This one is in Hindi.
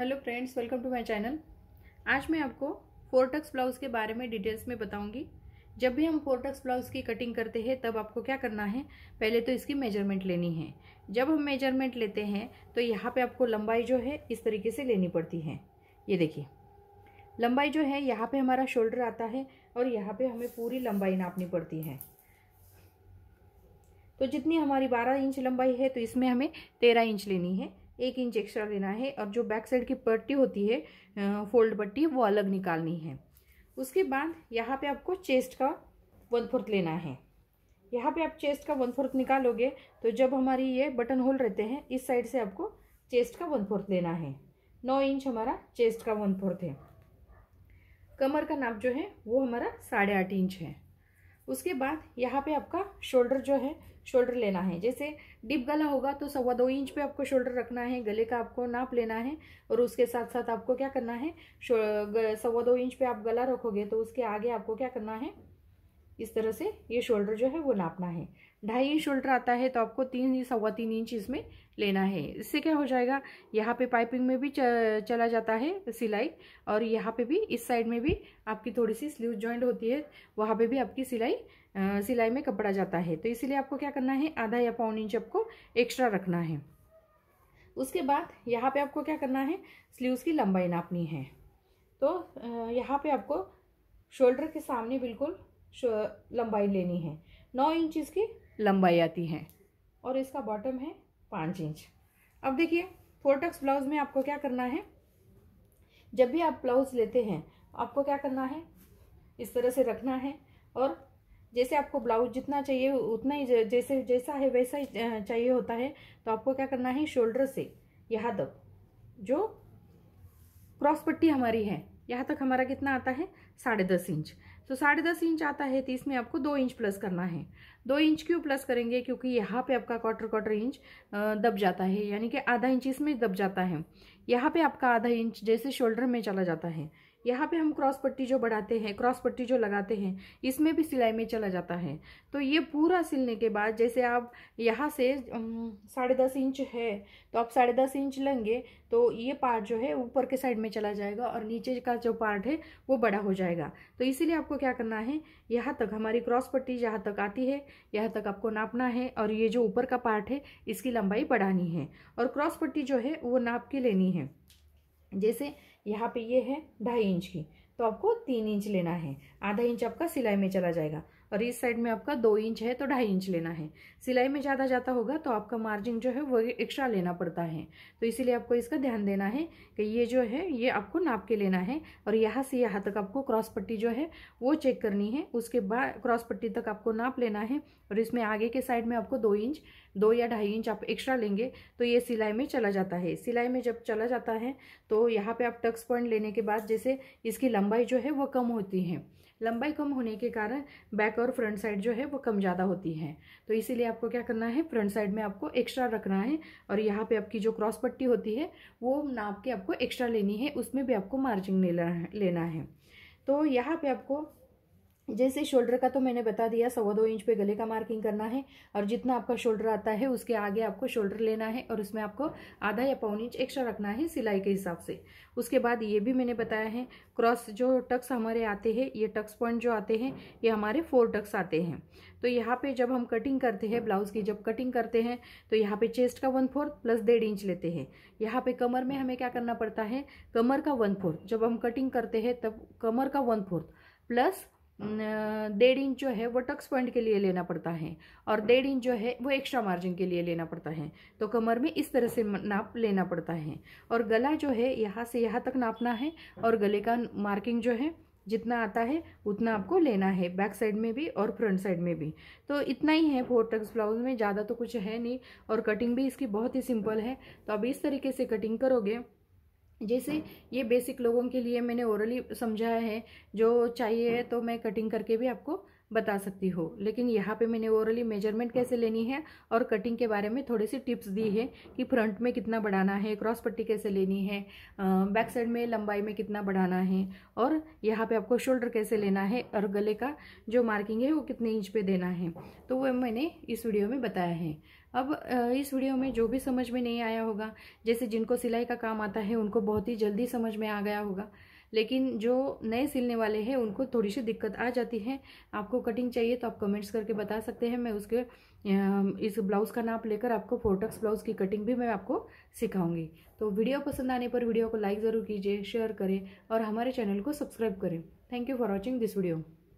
Hello friends welcome to my channel आज मैं आपको फोर टक्स ब्लाउज़ के बारे में डिटेल्स में बताऊंगी जब भी हम फोर टक्स ब्लाउज़ की कटिंग करते हैं तब आपको क्या करना है पहले तो इसकी मेजरमेंट लेनी है जब हम मेजरमेंट लेते हैं तो यहाँ पे आपको लंबाई जो है इस तरीके से लेनी पड़ती है ये देखिए लंबाई जो है यहाँ पर हमारा शोल्डर आता है और यहाँ पर हमें पूरी लंबाई नापनी पड़ती है तो जितनी हमारी बारह इंच लंबाई है तो इसमें हमें तेरह इंच लेनी है एक इंच एक्स्ट्रा लेना है और जो बैक साइड की पट्टी होती है फोल्ड पट्टी वो अलग निकालनी है उसके बाद यहाँ पे आपको चेस्ट का वन फोर्थ लेना है यहाँ पे आप चेस्ट का वन फोर्थ निकालोगे तो जब हमारी ये बटन होल रहते हैं इस साइड से आपको चेस्ट का वन फोर्थ लेना है नौ इंच हमारा चेस्ट का वन फोर्थ है कमर का नाप जो है वो हमारा साढ़े आठ इंच है उसके बाद यहाँ पे आपका शोल्डर जो है शोल्डर लेना है जैसे डिप गला होगा तो सवा दो इंच पे आपको शोल्डर रखना है गले का आपको नाप लेना है और उसके साथ साथ आपको क्या करना है सवा दो इंच पे आप गला रखोगे तो उसके आगे आपको क्या करना है इस तरह से ये शोल्डर जो है वो नापना है ढाई इंच शोल्डर आता है तो आपको तीन सवा तीन इंच इसमें लेना है इससे क्या हो जाएगा यहाँ पे पाइपिंग में भी चला जाता है सिलाई और यहाँ पे भी इस साइड में भी आपकी थोड़ी सी स्लीव जॉइंट होती है वहाँ पे भी आपकी सिलाई सिलाई में कपड़ा जाता है तो इसीलिए आपको क्या करना है आधा या पौन इंच आपको एक्स्ट्रा रखना है उसके बाद यहाँ पर आपको क्या करना है स्लीवस की लंबाई नापनी है तो यहाँ पर आपको शोल्डर के सामने बिल्कुल लंबाई लेनी है नौ इंच इसकी लंबाई आती है और इसका बॉटम है पाँच इंच अब देखिए फोरटक्स ब्लाउज़ में आपको क्या करना है जब भी आप ब्लाउज़ लेते हैं आपको क्या करना है इस तरह से रखना है और जैसे आपको ब्लाउज जितना चाहिए उतना ही जैसे जैसा है वैसा ही चाहिए होता है तो आपको क्या करना है शोल्डर से यहाँ तक जो क्रॉस पट्टी हमारी है यहाँ तक हमारा कितना आता है साढ़े दस इंच तो साढ़े दस इंच आता है तो इसमें आपको दो इंच प्लस करना है दो इंच क्यों प्लस करेंगे क्योंकि यहाँ पे आपका क्वार्टर क्वार्टर इंच दब जाता है यानी कि आधा इंच इसमें दब जाता है यहाँ पे आपका आधा इंच जैसे शोल्डर में चला जाता है यहाँ पे हम क्रॉस पट्टी जो बढ़ाते हैं क्रॉस पट्टी जो लगाते हैं इसमें भी सिलाई में चला जाता है तो ये पूरा सिलने के बाद जैसे आप यहाँ से साढ़े दस इंच है तो आप साढ़े दस इंच लेंगे तो ये पार्ट जो है ऊपर के साइड में चला जाएगा और नीचे का जो पार्ट है वो बड़ा हो जाएगा तो इसीलिए आपको क्या करना है यहाँ तक हमारी क्रॉस पट्टी जहाँ तक आती है यहाँ तक आपको नापना है और ये जो ऊपर का पार्ट है इसकी लंबाई बढ़ानी है और क्रॉस पट्टी जो है वो नाप के लेनी है जैसे यहाँ पे ये है ढाई इंच की तो आपको तीन इंच लेना है आधा इंच आपका सिलाई में चला जाएगा और इस साइड में आपका दो इंच है तो ढाई इंच लेना है सिलाई में ज़्यादा जाता होगा तो आपका मार्जिन जो है वो एक्स्ट्रा लेना पड़ता है तो इसीलिए आपको इसका ध्यान देना है कि ये जो है ये आपको नाप के लेना है और यहाँ से यहाँ तक आपको क्रॉस पट्टी जो है वो चेक करनी है उसके बाद क्रॉस पट्टी तक आपको नाप लेना है और इसमें आगे के साइड में आपको दो इंच दो या ढाई इंच आप एक्स्ट्रा लेंगे तो ये सिलाई में चला जाता है सिलाई में जब चला जाता है तो यहाँ पे आप टक्स पॉइंट लेने के बाद जैसे इसकी लंबाई जो है वो कम होती है लंबाई कम होने के कारण बैक और फ्रंट साइड जो है वो कम ज़्यादा होती है तो इसीलिए आपको क्या करना है फ्रंट साइड में आपको एक्स्ट्रा रखना है और यहाँ पे आपकी जो क्रॉस पट्टी होती है वो नाप के आपको एक्स्ट्रा लेनी है उसमें भी आपको मार्जिन लेना है लेना है तो यहाँ पे आपको जैसे शोल्डर का तो मैंने बता दिया सवा दो इंच पे गले का मार्किंग करना है और जितना आपका शोल्डर आता है उसके आगे आपको शोल्डर लेना है और उसमें आपको आधा या पौन इंच एक्स्ट्रा रखना है सिलाई के हिसाब से उसके बाद ये भी मैंने बताया है क्रॉस जो टक्स हमारे आते हैं ये टक्स पॉइंट जो आते हैं ये हमारे फोर टक्स आते हैं तो यहाँ पर जब हम कटिंग करते हैं ब्लाउज़ की जब कटिंग करते हैं तो यहाँ पर चेस्ट का वन फोर्थ प्लस डेढ़ इंच लेते हैं यहाँ पर कमर में हमें क्या करना पड़ता है कमर का वन फोर्थ जब हम कटिंग करते हैं तब कमर का वन फोर्थ प्लस हाँ। डेढ़ इंच जो है वो टक्स पॉइंट के लिए लेना पड़ता है और डेढ़ इंच जो है वो एक्स्ट्रा मार्जिन के लिए लेना पड़ता है तो कमर में इस तरह से नाप लेना पड़ता है और गला जो है यहाँ से यहाँ तक नापना है और गले का मार्किंग जो है जितना आता है उतना आपको लेना है बैक साइड में भी और फ्रंट साइड में भी तो इतना ही है फोर टक्स ब्लाउज में ज़्यादा तो कुछ है नहीं और कटिंग भी इसकी बहुत ही सिंपल है तो अब इस तरीके से कटिंग करोगे जैसे ये बेसिक लोगों के लिए मैंने ओरली समझाया है जो चाहिए तो मैं कटिंग करके भी आपको बता सकती हो लेकिन यहाँ पे मैंने ओरली मेजरमेंट कैसे लेनी है और कटिंग के बारे में थोड़ी सी टिप्स दी है कि फ्रंट में कितना बढ़ाना है क्रॉस पट्टी कैसे लेनी है बैक साइड में लंबाई में कितना बढ़ाना है और यहाँ पे आपको शोल्डर कैसे लेना है और गले का जो मार्किंग है वो कितने इंच पर देना है तो वह मैंने इस वीडियो में बताया है अब इस वीडियो में जो भी समझ में नहीं आया होगा जैसे जिनको सिलाई का काम आता है उनको बहुत ही जल्दी समझ में आ गया होगा लेकिन जो नए सिलने वाले हैं उनको थोड़ी सी दिक्कत आ जाती है आपको कटिंग चाहिए तो आप कमेंट्स करके बता सकते हैं मैं उसके इस ब्लाउज़ का नाप लेकर आपको फोटक्स ब्लाउज़ की कटिंग भी मैं आपको सिखाऊंगी तो वीडियो पसंद आने पर वीडियो को लाइक ज़रूर कीजिए शेयर करें और हमारे चैनल को सब्सक्राइब करें thank you for watching this video